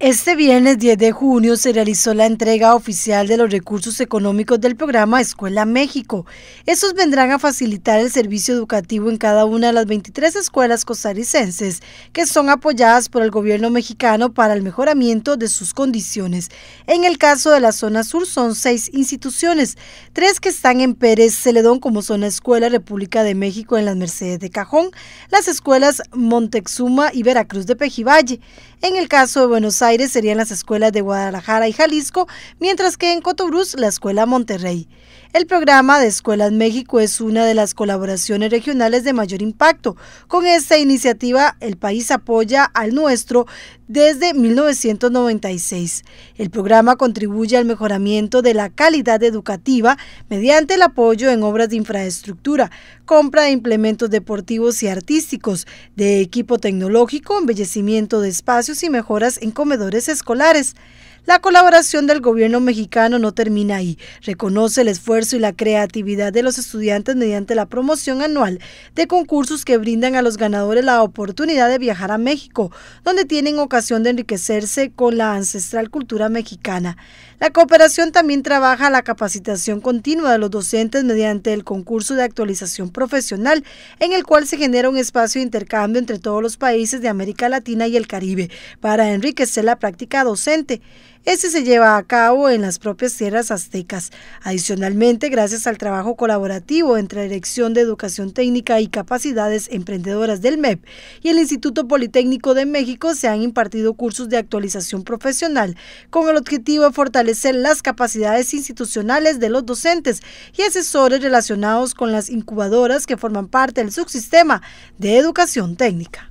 Este viernes 10 de junio se realizó la entrega oficial de los recursos económicos del programa Escuela México. Estos vendrán a facilitar el servicio educativo en cada una de las 23 escuelas costarricenses que son apoyadas por el gobierno mexicano para el mejoramiento de sus condiciones. En el caso de la zona sur son seis instituciones, tres que están en Pérez Celedón como zona escuela República de México en las Mercedes de Cajón, las escuelas Montezuma y Veracruz de Pejivalle. En el caso de Buenos Aires serían las escuelas de Guadalajara y Jalisco, mientras que en Cotobruz la escuela Monterrey. El programa de Escuelas México es una de las colaboraciones regionales de mayor impacto. Con esta iniciativa, el país apoya al nuestro desde 1996. El programa contribuye al mejoramiento de la calidad educativa mediante el apoyo en obras de infraestructura, compra de implementos deportivos y artísticos, de equipo tecnológico, embellecimiento de espacios y mejoras en comedores escolares. La colaboración del gobierno mexicano no termina ahí. Reconoce el esfuerzo y la creatividad de los estudiantes mediante la promoción anual de concursos que brindan a los ganadores la oportunidad de viajar a México, donde tienen ocasión de enriquecerse con la ancestral cultura mexicana. La cooperación también trabaja la capacitación continua de los docentes mediante el concurso de actualización profesional, en el cual se genera un espacio de intercambio entre todos los países de América Latina y el Caribe para enriquecer la práctica docente. Este se lleva a cabo en las propias tierras aztecas. Adicionalmente, gracias al trabajo colaborativo entre la Dirección de Educación Técnica y Capacidades Emprendedoras del MEP y el Instituto Politécnico de México se han impartido cursos de actualización profesional con el objetivo de fortalecer las capacidades institucionales de los docentes y asesores relacionados con las incubadoras que forman parte del subsistema de educación técnica.